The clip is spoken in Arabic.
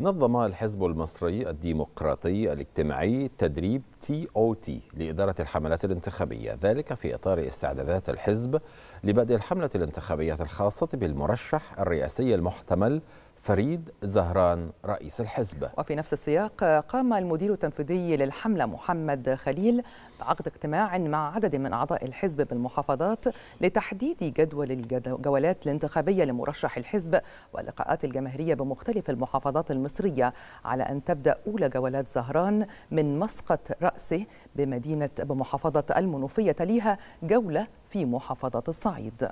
نظم الحزب المصري الديمقراطي الاجتماعي تدريب تي او تي لإدارة الحملات الانتخابية ذلك في إطار استعدادات الحزب لبدء الحملة الانتخابية الخاصة بالمرشح الرئاسي المحتمل فريد زهران رئيس الحزب وفي نفس السياق قام المدير التنفيذي للحملة محمد خليل بعقد اجتماع مع عدد من أعضاء الحزب بالمحافظات لتحديد جدول الجولات الانتخابية لمرشح الحزب واللقاءات الجماهيرية بمختلف المحافظات المصرية على أن تبدأ أولى جولات زهران من مسقط رأسه بمدينة بمحافظة المنوفية تليها جولة في محافظة الصعيد